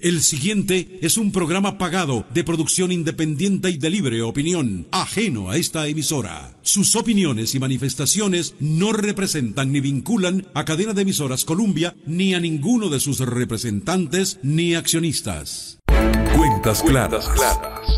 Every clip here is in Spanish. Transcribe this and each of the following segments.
El siguiente es un programa pagado de producción independiente y de libre opinión, ajeno a esta emisora. Sus opiniones y manifestaciones no representan ni vinculan a cadena de emisoras Columbia ni a ninguno de sus representantes ni accionistas. Cuentas Claras.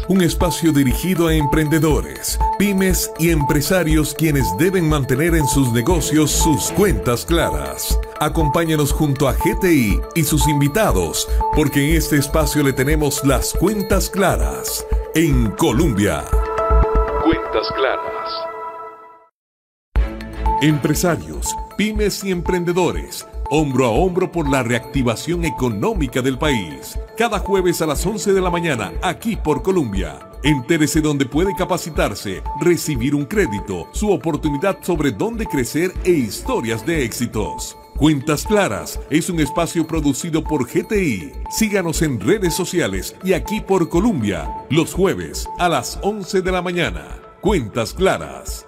Un espacio dirigido a emprendedores, pymes y empresarios quienes deben mantener en sus negocios sus cuentas claras. Acompáñanos junto a GTI y sus invitados, porque en este espacio le tenemos las cuentas claras en Colombia. Cuentas Claras. Empresarios, pymes y emprendedores hombro a hombro por la reactivación económica del país. Cada jueves a las 11 de la mañana, aquí por Colombia. Entérese dónde puede capacitarse, recibir un crédito, su oportunidad sobre dónde crecer e historias de éxitos. Cuentas Claras es un espacio producido por GTI. Síganos en redes sociales y aquí por Colombia, los jueves a las 11 de la mañana. Cuentas Claras.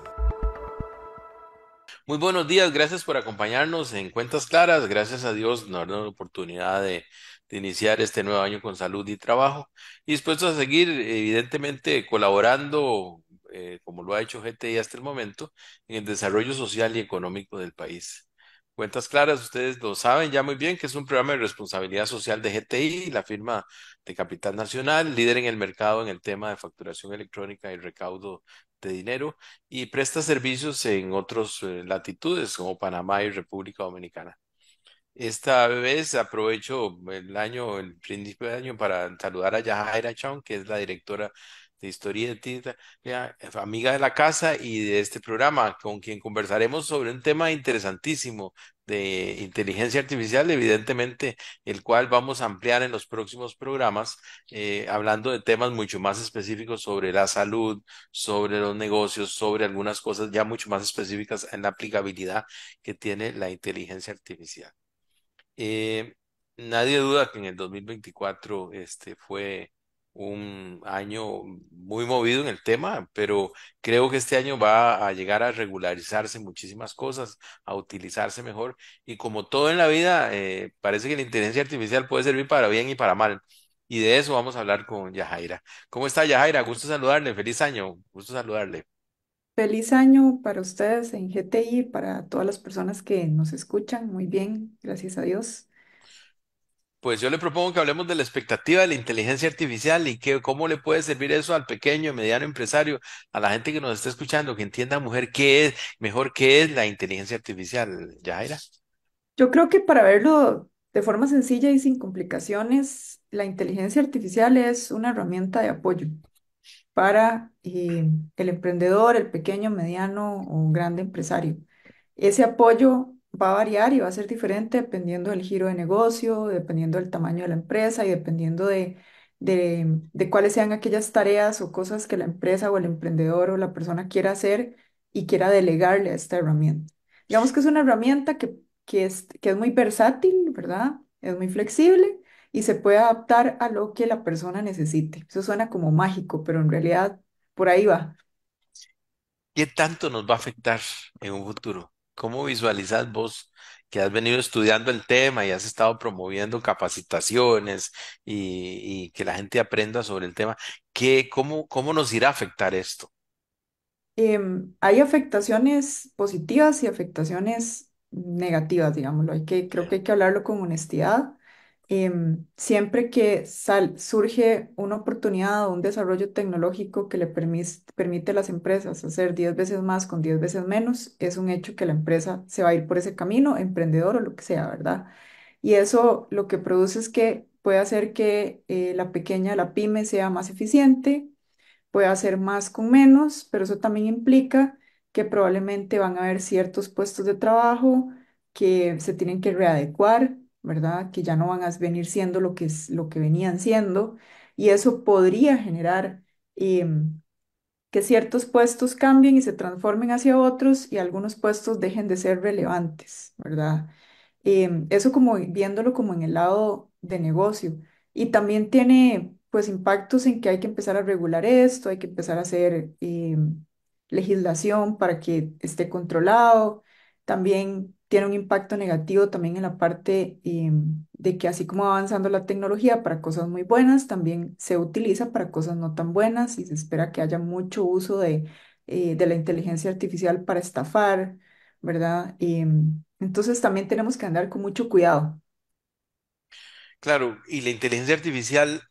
Muy buenos días, gracias por acompañarnos en Cuentas Claras. Gracias a Dios nos dado la oportunidad de, iniciar este nuevo año con salud y trabajo. Y dispuesto a seguir, evidentemente, colaborando, eh, como lo ha hecho GTI hasta el momento, en el desarrollo social y económico del país. Cuentas Claras, ustedes lo saben ya muy bien, que es un programa de responsabilidad social de GTI, la firma de Capital Nacional, líder en el mercado en el tema de facturación electrónica y recaudo de este dinero y presta servicios en otras eh, latitudes como Panamá y República Dominicana. Esta vez aprovecho el año, el principio de año, para saludar a Yahaira Chong, que es la directora de eh, amiga de la casa y de este programa, con quien conversaremos sobre un tema interesantísimo de inteligencia artificial, evidentemente, el cual vamos a ampliar en los próximos programas, eh, hablando de temas mucho más específicos sobre la salud, sobre los negocios, sobre algunas cosas ya mucho más específicas en la aplicabilidad que tiene la inteligencia artificial. Eh, nadie duda que en el 2024 este, fue un año muy movido en el tema, pero creo que este año va a llegar a regularizarse muchísimas cosas, a utilizarse mejor y como todo en la vida, eh, parece que la inteligencia artificial puede servir para bien y para mal. Y de eso vamos a hablar con Yajaira. ¿Cómo está Yajaira? Gusto saludarle, feliz año, gusto saludarle. Feliz año para ustedes en GTI, para todas las personas que nos escuchan, muy bien, gracias a Dios. Pues yo le propongo que hablemos de la expectativa de la inteligencia artificial y que cómo le puede servir eso al pequeño, mediano empresario, a la gente que nos está escuchando, que entienda, mujer, qué es, mejor qué es la inteligencia artificial, Yajaira. Yo creo que para verlo de forma sencilla y sin complicaciones, la inteligencia artificial es una herramienta de apoyo para eh, el emprendedor, el pequeño, mediano o grande empresario. Ese apoyo va a variar y va a ser diferente dependiendo del giro de negocio, dependiendo del tamaño de la empresa y dependiendo de, de, cuáles sean aquellas tareas o cosas que la empresa o el emprendedor o la persona quiera hacer y quiera delegarle a esta herramienta. Digamos que es una herramienta que, que, es, que es muy versátil, ¿verdad? Es muy flexible y se puede adaptar a lo que la persona necesite. Eso suena como mágico, pero en realidad por ahí va. ¿Qué tanto nos va a afectar en un futuro? ¿Cómo visualizas vos que has venido estudiando el tema y has estado promoviendo capacitaciones y, que la gente aprenda sobre el tema? cómo, nos irá a afectar esto? Em, hay afectaciones positivas y afectaciones negativas, digámoslo. creo que hay que hablarlo con honestidad. Em, siempre que surge una oportunidad o un desarrollo tecnológico que le permite a las empresas hacer 10 veces más con 10 veces menos, es un hecho que la empresa se va a ir por ese camino, emprendedor o lo que sea, ¿verdad? Y eso lo que produce es que puede hacer que eh, la pequeña, la pyme, sea más eficiente, puede hacer más con menos, pero eso también implica que probablemente van a haber ciertos puestos de trabajo que se tienen que readecuar ¿verdad? Que ya no van a venir siendo lo que, lo que venían siendo y eso podría generar em, que ciertos puestos cambien y se transformen hacia otros y algunos puestos dejen de ser relevantes, ¿verdad? Em, eso como viéndolo como en el lado de negocio. Y también tiene pues impactos en que hay que empezar a regular esto, hay que empezar a hacer em, legislación para que esté controlado, también tiene un impacto negativo también en la parte eh, de que así como avanzando la tecnología para cosas muy buenas, también se utiliza para cosas no tan buenas y se espera que haya mucho uso de, eh, la inteligencia artificial para estafar, ¿verdad? Eh, entonces también tenemos que andar con mucho cuidado. Claro, y la inteligencia artificial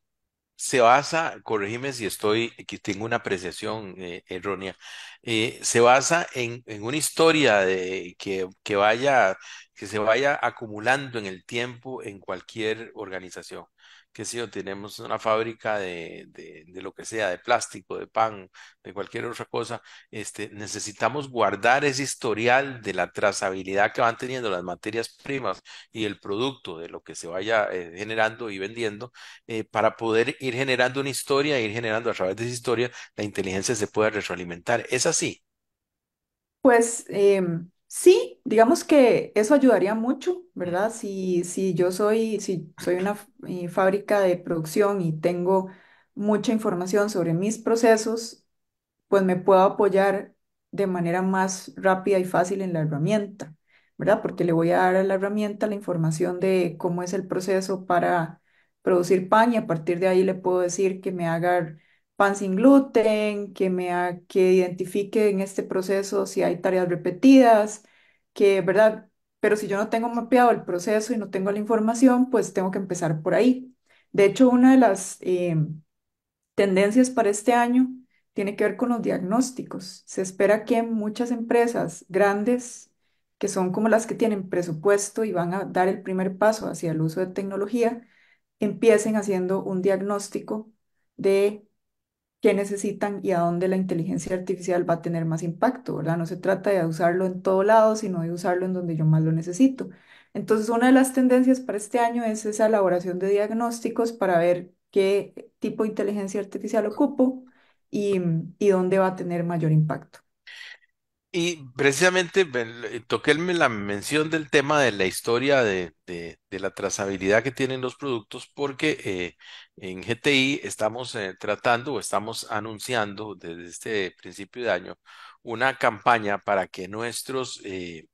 se basa, corregime si estoy, que tengo una apreciación eh, errónea, eh, se basa en, una historia de, que, vaya, que se vaya acumulando en el tiempo en cualquier organización. Que si tenemos una fábrica de, de, lo que sea, de plástico, de pan, de cualquier otra cosa, este, necesitamos guardar ese historial de la trazabilidad que van teniendo las materias primas y el producto de lo que se vaya eh, generando y vendiendo eh, para poder ir generando una historia, e ir generando a través de esa historia la inteligencia se pueda retroalimentar. ¿Es así? Pues... Eh... Sí, digamos que eso ayudaría mucho, ¿verdad? Si, si yo soy, si soy una eh, fábrica de producción y tengo mucha información sobre mis procesos, pues me puedo apoyar de manera más rápida y fácil en la herramienta, ¿verdad? Porque le voy a dar a la herramienta la información de cómo es el proceso para producir pan y a partir de ahí le puedo decir que me haga sin gluten, que me ah, que identifique en este proceso si hay tareas repetidas, que, ¿verdad? Pero si yo no tengo mapeado el proceso y no tengo la información, pues tengo que empezar por ahí. De hecho, una de las em, tendencias para este año tiene que ver con los diagnósticos. Se espera que muchas empresas grandes, que son como las que tienen presupuesto y van a dar el primer paso hacia el uso de tecnología, empiecen haciendo un diagnóstico de qué necesitan y a dónde la inteligencia artificial va a tener más impacto, ¿verdad? No se trata de usarlo en todo lado, sino de usarlo en donde yo más lo necesito. Entonces, una de las tendencias para este año es esa elaboración de diagnósticos para ver qué tipo de inteligencia artificial ocupo y, dónde va a tener mayor impacto. Y precisamente eh, toqué la mención del tema de la historia de, la trazabilidad que tienen los productos, porque eh, en GTI estamos eh, tratando o estamos anunciando desde este principio de año una campaña para que nuestros eh,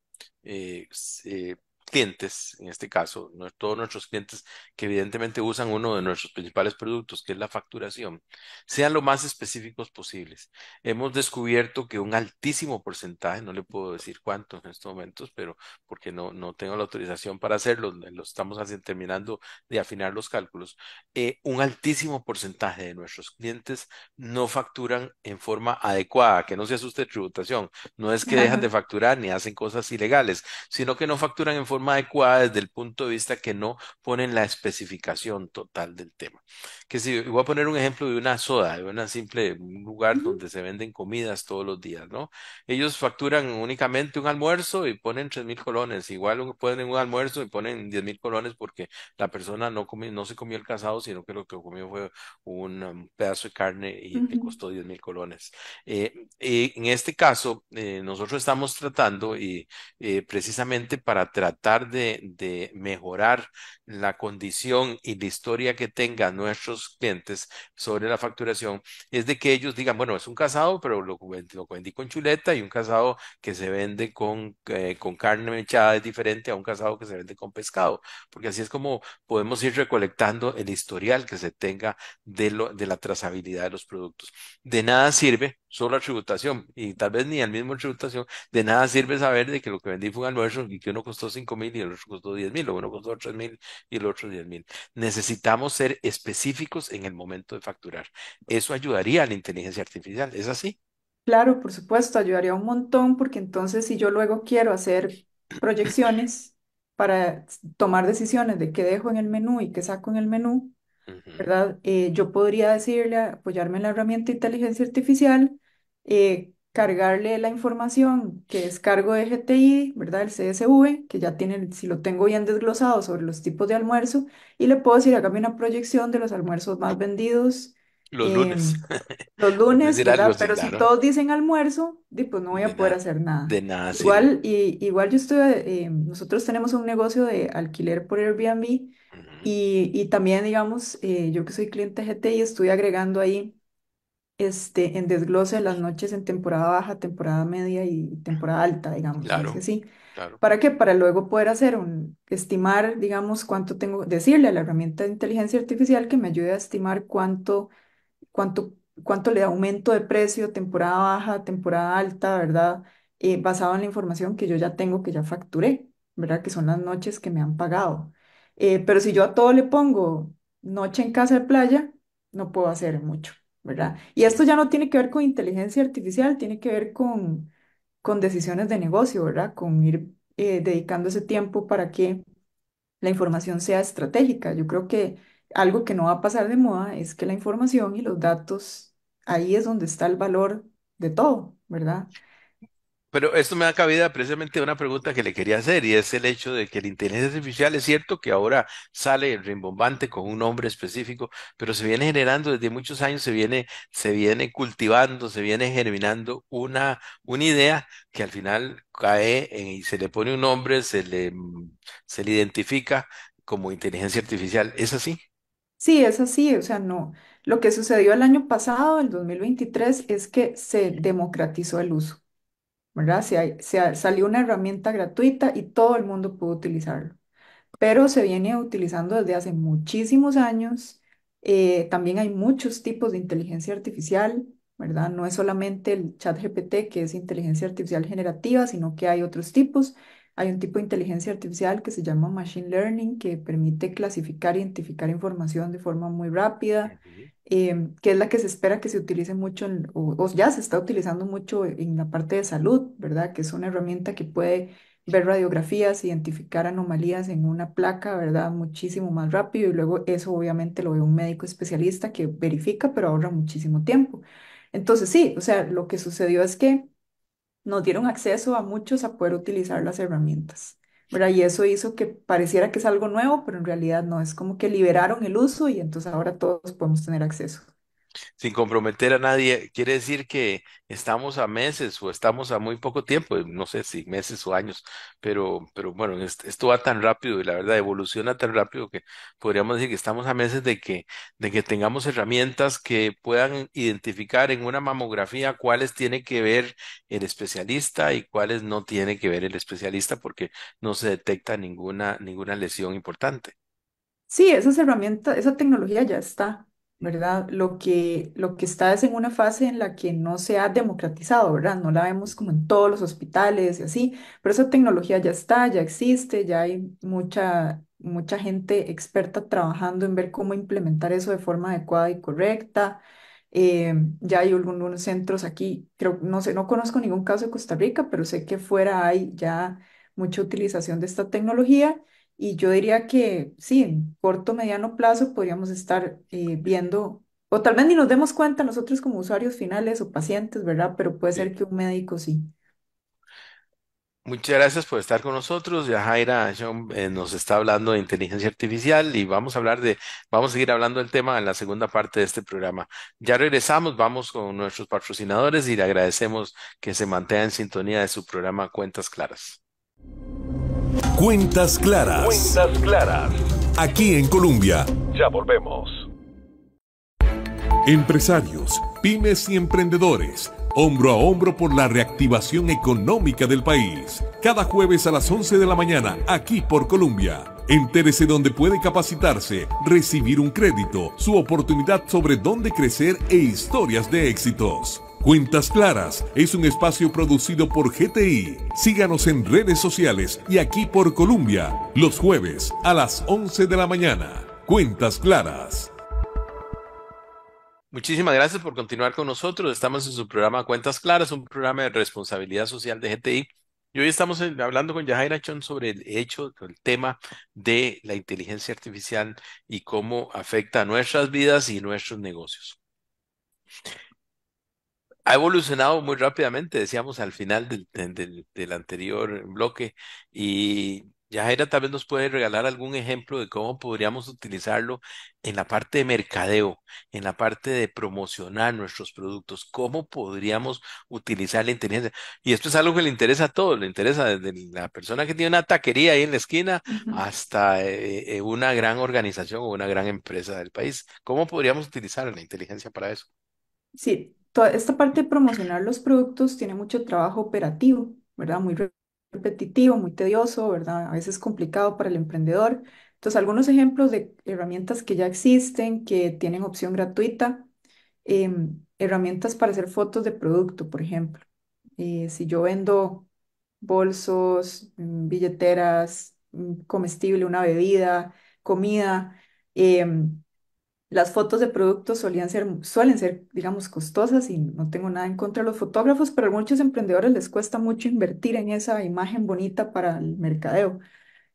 eh, eh clientes, en este caso, no, todos nuestros clientes que evidentemente usan uno de nuestros principales productos, que es la facturación, sean lo más específicos posibles. Hemos descubierto que un altísimo porcentaje, no le puedo decir cuánto en estos momentos, pero porque no, no tengo la autorización para hacerlo, eh, lo estamos terminando de afinar los cálculos, eh, un altísimo porcentaje de nuestros clientes no facturan en forma adecuada, que no se asuste tributación, no es que dejan de facturar ni hacen cosas ilegales, sino que no facturan en forma forma adecuada desde el punto de vista que no ponen la especificación total del tema que si, voy a poner un ejemplo de una soda, de una simple, lugar donde se venden comidas todos los días, ¿no? Ellos facturan únicamente un almuerzo y ponen tres mil colones, igual ponen un almuerzo y ponen diez mil colones porque la persona no se comió el casado, sino que lo que comió fue un um, pedazo de carne y le costó diez mil colones. Eh, y en este caso, eh, nosotros estamos tratando y eh, precisamente para tratar de mejorar la condición y la historia que tengan nuestros clientes sobre la facturación es de que ellos digan, bueno, es un casado, pero lo, lo vendí con chuleta y un casado que se vende con, eh, con carne mechada es diferente a un casado que se vende con pescado, porque así es como podemos ir recolectando el historial que se tenga de, de la trazabilidad de los productos. De nada sirve solo la tributación y tal vez ni al mismo tributación, de nada sirve saber de que lo que vendí fue un almuerzo y que uno costó cinco mil y el otro costó diez mil, o uno costó tres mil y el otro diez mil. Necesitamos ser específicos en el momento de facturar. Eso ayudaría a la inteligencia artificial, ¿es así? Claro, por supuesto, ayudaría un montón porque entonces si yo luego quiero hacer proyecciones para tomar decisiones de qué dejo en el menú y qué saco en el menú, ¿verdad? Eh, yo podría decirle, apoyarme en la herramienta inteligencia artificial eh, cargarle la información que descargo de GTI, ¿verdad? El CSV, que ya tiene, si lo tengo bien desglosado sobre los tipos de almuerzo, y le puedo decir, hágame una proyección de los almuerzos más vendidos los eh, lunes. los lunes, ¿verdad? Pero si todos dicen almuerzo, pues no voy a poder hacer nada. de nada Igual, y, igual yo estoy, eh, nosotros tenemos un negocio de alquiler por Airbnb y, también, digamos, yo que soy cliente GTI, estoy agregando ahí este, en desglose de las noches en temporada baja, temporada media y temporada alta, digamos, Claro, ¿Para qué? Para luego poder hacer un, estimar, digamos, cuánto tengo, decirle a la herramienta de inteligencia artificial que me ayude a estimar cuánto, cuánto, cuánto le aumento de precio, temporada baja, temporada alta, ¿verdad? Eh, basado en la información que yo ya tengo, que ya facturé, ¿verdad? Que son las noches que me han pagado. Eh, pero si yo a todo le pongo noche en casa de playa, no puedo hacer mucho. ¿verdad? Y esto ya no tiene que ver con inteligencia artificial, tiene que ver con, con decisiones de negocio, ¿verdad? Con ir eh, dedicando ese tiempo para que la información sea estratégica. Yo creo que algo que no va a pasar de moda es que la información y los datos, ahí es donde está el valor de todo, ¿verdad? Pero esto me da cabida precisamente a una pregunta que le quería hacer y es el hecho de que la inteligencia artificial es cierto que ahora sale el rimbombante con un nombre específico, pero se viene generando desde muchos años, se viene, se cultivando, se viene germinando una, una idea que al final cae y se le pone un nombre, se le, se le identifica como inteligencia artificial. ¿Es así? Sí, es así, o sea, no. Lo que sucedió el año pasado, el 2023, es que se democratizó el uso. ¿verdad? Se, salió una herramienta gratuita y todo el mundo pudo utilizarlo pero se viene utilizando desde hace muchísimos años. Eh, también hay muchos tipos de inteligencia artificial, ¿verdad? No es solamente el chat GPT, que es inteligencia artificial generativa, sino que hay otros tipos. Hay un tipo de inteligencia artificial que se llama Machine Learning, que permite clasificar, e identificar información de forma muy rápida. Em, que es la que se espera que se utilice mucho o ya se está utilizando mucho en la parte de salud, ¿verdad? Que es una herramienta que puede ver radiografías, identificar anomalías en una placa, ¿verdad? Muchísimo más rápido y luego eso obviamente lo ve un médico especialista que verifica, pero ahorra muchísimo tiempo. Entonces, sí, o sea, lo que sucedió es que nos dieron acceso a muchos a poder utilizar las herramientas. Y eso hizo que pareciera que es algo nuevo, pero en realidad no, es como que liberaron el uso y entonces ahora todos podemos tener acceso sin comprometer a nadie, quiere decir que estamos a meses o estamos a muy poco tiempo, no sé si meses o años, pero, pero bueno, esto va tan rápido y la verdad evoluciona tan rápido que podríamos decir que estamos a meses de que, de que tengamos herramientas que puedan identificar en una mamografía cuáles tiene que ver el especialista y cuáles no tiene que ver el especialista porque no se detecta ninguna, ninguna lesión importante. Sí, esas herramientas, esa tecnología ya está. ¿verdad? Lo que, lo que está es en una fase en la que no se ha democratizado, ¿verdad? No la vemos como en todos los hospitales y así, pero esa tecnología ya está, ya existe, ya hay mucha, mucha gente experta trabajando en ver cómo implementar eso de forma adecuada y correcta. Eh, ya hay algunos centros aquí, creo, no sé, no conozco ningún caso de Costa Rica, pero sé que fuera hay ya mucha utilización de esta tecnología y yo diría que sí, en corto, mediano plazo podríamos estar eh, viendo, o tal vez ni nos demos cuenta nosotros como usuarios finales o pacientes, ¿verdad? Pero puede ser que un médico sí. Muchas gracias por estar con nosotros. ya Jaira eh, nos está hablando de inteligencia artificial y vamos a hablar de, vamos a seguir hablando del tema en la segunda parte de este programa. Ya regresamos, vamos con nuestros patrocinadores y le agradecemos que se mantenga en sintonía de su programa Cuentas Claras. Cuentas claras. Cuentas claras. Aquí en Colombia. Ya volvemos. Empresarios, pymes y emprendedores, hombro a hombro por la reactivación económica del país. Cada jueves a las 11 de la mañana, aquí por Colombia. Entérese dónde puede capacitarse, recibir un crédito, su oportunidad sobre dónde crecer e historias de éxitos. Cuentas Claras es un espacio producido por GTI. Síganos en redes sociales y aquí por Colombia, los jueves a las 11 de la mañana. Cuentas Claras. Muchísimas gracias por continuar con nosotros. Estamos en su programa Cuentas Claras, un programa de responsabilidad social de GTI. Y hoy estamos hablando con Yajaira Chon sobre el hecho, el tema de la inteligencia artificial y cómo afecta a nuestras vidas y nuestros negocios ha evolucionado muy rápidamente, decíamos al final del, anterior bloque, y Yajaira tal vez nos puede regalar algún ejemplo de cómo podríamos utilizarlo en la parte de mercadeo, en la parte de promocionar nuestros productos, cómo podríamos utilizar la inteligencia. Y esto es algo que le interesa a todos, le interesa desde la persona que tiene una taquería ahí en la esquina hasta eh, eh, una gran organización o una gran empresa del país. ¿Cómo podríamos utilizar la inteligencia para eso? Sí, esta parte de promocionar los productos tiene mucho trabajo operativo, ¿verdad? Muy repetitivo, muy tedioso, ¿verdad? A veces complicado para el emprendedor. Entonces, algunos ejemplos de herramientas que ya existen, que tienen opción gratuita, em, herramientas para hacer fotos de producto, por ejemplo. Eh, si yo vendo bolsos, mm, billeteras, mm, comestible, una bebida, comida, em, las fotos de productos solían ser, suelen ser, digamos, costosas y no tengo nada en contra de los fotógrafos, pero a muchos emprendedores les cuesta mucho invertir en esa imagen bonita para el mercadeo.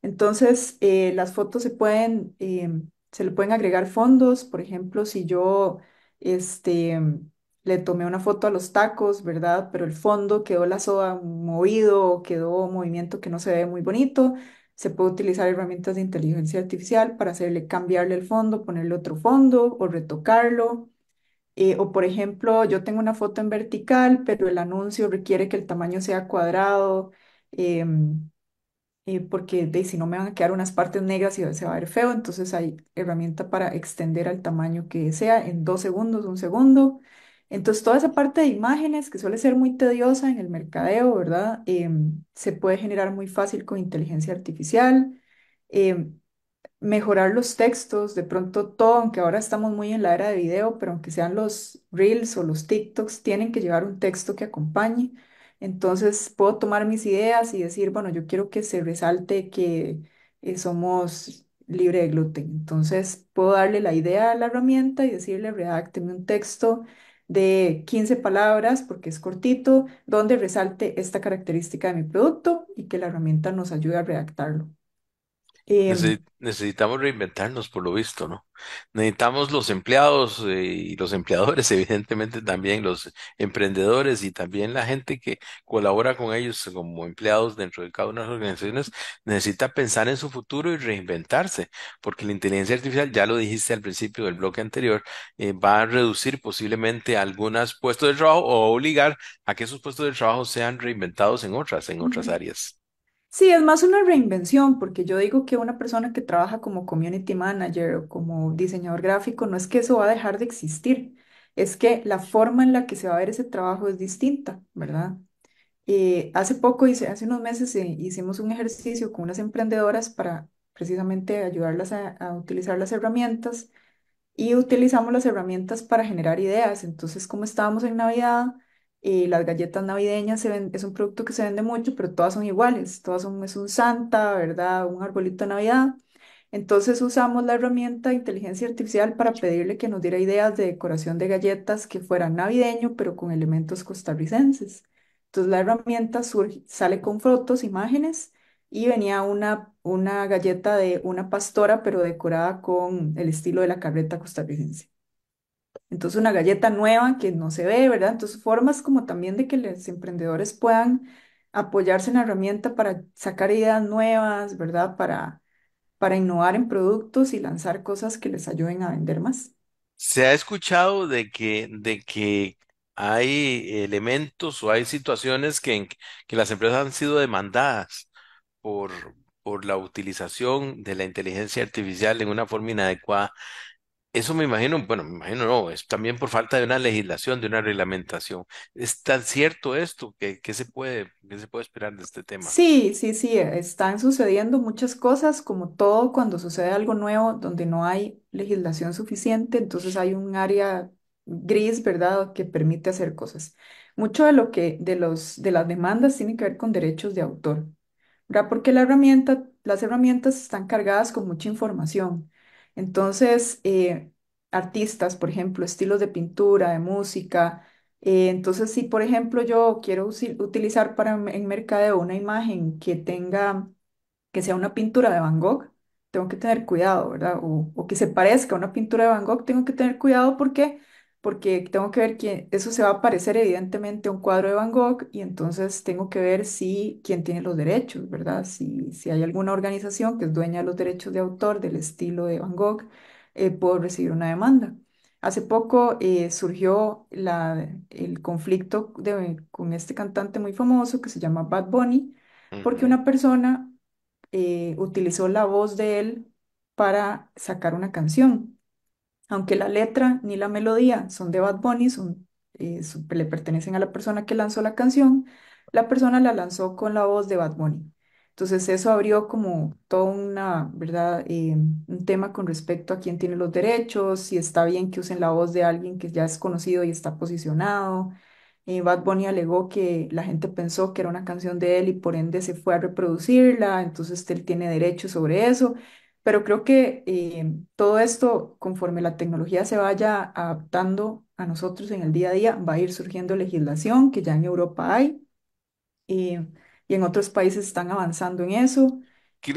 Entonces, eh, las fotos se pueden, em, se le pueden agregar fondos, por ejemplo, si yo, este, le tomé una foto a los tacos, ¿verdad? Pero el fondo quedó la soda movido, quedó movimiento que no se ve muy bonito. Se puede utilizar herramientas de inteligencia artificial para hacerle cambiarle el fondo, ponerle otro fondo o retocarlo. Eh, o por ejemplo, yo tengo una foto en vertical, pero el anuncio requiere que el tamaño sea cuadrado, em, eh, porque si no me van a quedar unas partes negras y se va a ver feo. Entonces hay herramienta para extender al tamaño que sea en dos segundos, un segundo. Entonces, toda esa parte de imágenes que suele ser muy tediosa en el mercadeo, ¿verdad? Em, se puede generar muy fácil con inteligencia artificial, em, mejorar los textos, de pronto todo, aunque ahora estamos muy en la era de video, pero aunque sean los reels o los TikToks, tienen que llevar un texto que acompañe. Entonces, puedo tomar mis ideas y decir, bueno, yo quiero que se resalte que eh, somos libre de gluten. Entonces, puedo darle la idea a la herramienta y decirle, redácteme un texto de 15 palabras, porque es cortito, donde resalte esta característica de mi producto y que la herramienta nos ayude a redactarlo. Em, necesitamos reinventarnos, por lo visto, ¿no? Necesitamos los empleados eh, y los empleadores, evidentemente también los emprendedores y también la gente que colabora con ellos como empleados dentro de cada una de las organizaciones, necesita pensar en su futuro y reinventarse, porque la inteligencia artificial, ya lo dijiste al principio del bloque anterior, eh, va a reducir posiblemente algunos puestos de trabajo o obligar a que esos puestos de trabajo sean reinventados en otras, en otras áreas. Sí, es más una reinvención, porque yo digo que una persona que trabaja como community manager o como diseñador gráfico, no es que eso va a dejar de existir, es que la forma en la que se va a ver ese trabajo es distinta, ¿verdad? Eh, hace poco, hace unos meses, eh, hicimos un ejercicio con unas emprendedoras para precisamente ayudarlas a utilizar las herramientas y utilizamos las herramientas para generar ideas. Entonces, como estábamos en Navidad, y las galletas navideñas es un producto que se vende mucho, pero todas son iguales. Todas son, es un Santa, ¿verdad? Un arbolito de Navidad. Entonces usamos la herramienta inteligencia artificial para pedirle que nos diera ideas de decoración de galletas que fueran navideño, pero con elementos costarricenses. Entonces la herramienta surge- sale con fotos, imágenes, y venía una, una galleta de una pastora, pero decorada con el estilo de la carreta costarricense. Entonces una galleta nueva que no se ve, ¿verdad? Entonces formas como también de que los emprendedores puedan apoyarse en la herramienta para sacar ideas nuevas, ¿verdad? Para, para innovar en productos y lanzar cosas que les ayuden a vender más. Se ha escuchado de que, de que hay elementos o hay situaciones que, que las empresas han sido demandadas por, por la utilización de la inteligencia artificial en una forma inadecuada. Eso me imagino, bueno, me imagino no, es también por falta de una legislación, de una reglamentación. ¿Es tan cierto esto? que se puede, se puede esperar de este tema? Sí, sí, sí, eh, están sucediendo muchas cosas, como todo cuando sucede algo nuevo, donde no hay legislación suficiente, entonces hay un área gris, ¿verdad?, que permite hacer cosas. Mucho de lo que, de los, de las demandas tiene que ver con derechos de autor, ¿verdad? Porque la herramienta, las herramientas están cargadas con mucha información entonces, eh, artistas, por ejemplo, estilos de pintura, de música. Eh, entonces, si por ejemplo yo quiero utilizar para en mercadeo una imagen que tenga, que sea una pintura de Van Gogh, tengo que tener cuidado, ¿verdad? o que se parezca a una pintura de Van Gogh, tengo que tener cuidado porque porque tengo que ver quién, eso se va a parecer evidentemente a un cuadro de Van Gogh y entonces tengo que ver si quién tiene los derechos, ¿verdad? Si, si hay alguna organización que es dueña de los derechos de autor del estilo de Van Gogh, eh, puedo recibir una demanda. Hace poco eh, surgió la, el conflicto con este cantante muy famoso que se llama Bad Bunny, porque una persona eh, utilizó la voz de él para sacar una canción. Aunque la letra ni la melodía son de Bad Bunny, eh, son, le pertenecen a la persona que lanzó la canción, la persona la lanzó con la voz de Bad Bunny. Entonces eso abrió como toda una, ¿verdad? Em, un tema con respecto a quién tiene los derechos, si está bien que usen la voz de alguien que ya es conocido y está posicionado. Eh, Bad Bunny alegó que la gente pensó que era una canción de él y por ende se fue a reproducirla, entonces él tiene derecho sobre eso. Pero creo que eh, todo esto, conforme la tecnología se vaya adaptando a nosotros en el día a día, va a ir surgiendo legislación que ya en Europa hay y en otros países están avanzando en eso.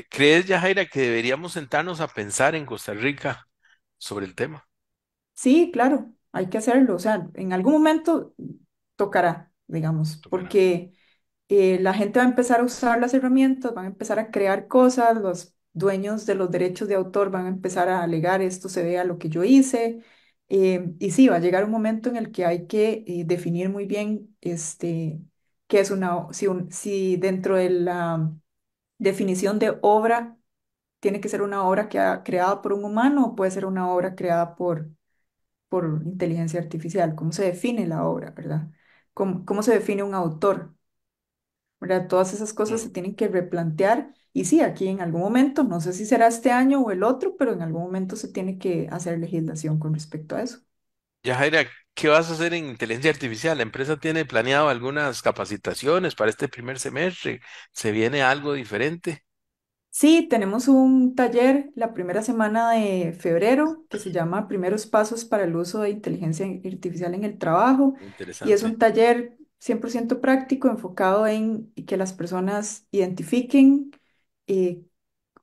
¿Crees, Yajaira, que deberíamos sentarnos a pensar en Costa Rica sobre el tema? Sí, claro, hay que hacerlo. O sea, en algún momento tocará, digamos, porque eh, la gente va a empezar a usar las herramientas, van a empezar a crear cosas, los dueños de los derechos de autor van a empezar a alegar esto se vea lo que yo hice. Eh, y sí, va a llegar un momento en el que hay que eh, definir muy bien este, qué es una, si, si dentro de la definición de obra tiene que ser una obra que ha, creada por un humano o puede ser una obra creada por, por inteligencia artificial, cómo se define la obra, ¿verdad? ¿Cómo, cómo se define un autor? Todas esas cosas se tienen que replantear y sí, aquí en algún momento, no sé si será este año o el otro, pero en algún momento se tiene que hacer legislación con respecto a eso. Ya, Jaira, ¿qué vas a hacer en inteligencia artificial? ¿La empresa tiene planeado algunas capacitaciones para este primer semestre? ¿Se viene algo diferente? Sí, tenemos un taller la primera semana de febrero que se llama Primeros Pasos para el Uso de Inteligencia Artificial en el Trabajo. Y es un taller 100% práctico, enfocado en que las personas identifiquen, y eh,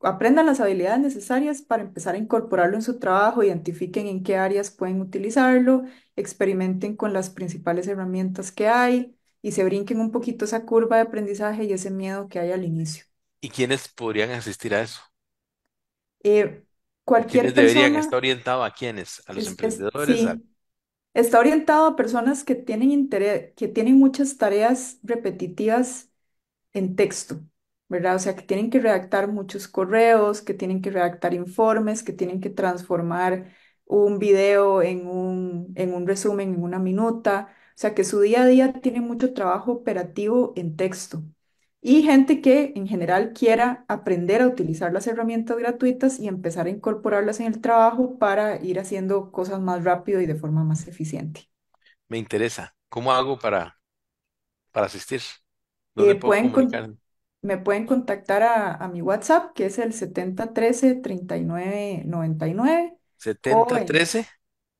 aprendan las habilidades necesarias para empezar a incorporarlo en su trabajo, identifiquen en qué áreas pueden utilizarlo, experimenten con las principales herramientas que hay y se brinquen un poquito esa curva de aprendizaje y ese miedo que hay al inicio. ¿Y quiénes podrían asistir a eso? Eh, cualquier deberían? persona... ¿Está orientado a quiénes? ¿A los emprendedores? ¿A- Está orientado a personas que tienen que tienen muchas tareas repetitivas en texto, ¿verdad? O sea, que tienen que redactar muchos correos, que tienen que redactar informes, que tienen que transformar un video en un, en un resumen, en una minuta. O sea, que su día a día tiene mucho trabajo operativo en texto y gente que en general quiera aprender a utilizar las herramientas gratuitas y empezar a incorporarlas en el trabajo para ir haciendo cosas más rápido y de forma más eficiente. Me interesa. ¿Cómo hago para, para asistir? Eh, me pueden contactar a, a, mi WhatsApp, que es el 7013-3999. ¿7013?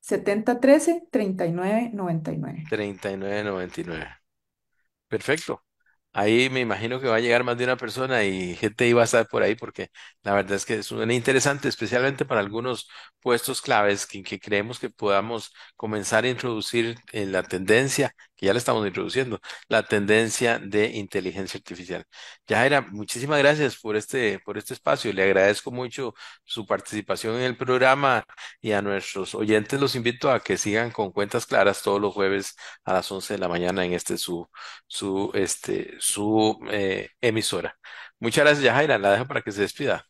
7013-3999. 3999. Perfecto. Ahí me imagino que va a llegar más de una persona y gente iba a estar por ahí porque la verdad es que es un interesante, especialmente para algunos puestos claves que, que creemos que podamos comenzar a introducir en la tendencia ya le estamos introduciendo, la tendencia de inteligencia artificial. Yajaira, muchísimas gracias por este, por este espacio. Le agradezco mucho su participación en el programa y a nuestros oyentes los invito a que sigan con cuentas claras todos los jueves a las 11 de la mañana en este su, su, este, su eh, emisora. Muchas gracias, Yajaira. La dejo para que se despida.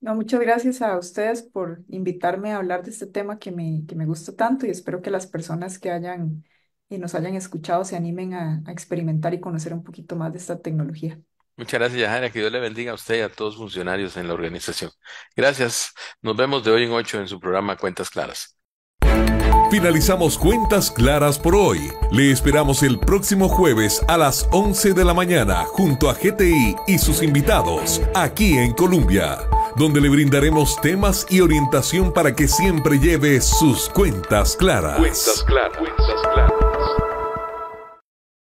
No, muchas gracias a ustedes por invitarme a hablar de este tema que me, que me gusta tanto y espero que las personas que hayan y nos hayan escuchado, se animen a, experimentar y conocer un poquito más de esta tecnología. Muchas gracias, Yajara. Que Dios le bendiga a usted y a todos los funcionarios en la organización. Gracias. Nos vemos de hoy en ocho en su programa Cuentas Claras. Finalizamos Cuentas Claras por hoy. Le esperamos el próximo jueves a las 11 de la mañana junto a GTI y sus invitados aquí en Colombia, donde le brindaremos temas y orientación para que siempre lleve sus cuentas claras. Cuentas claras. Cuentas claras.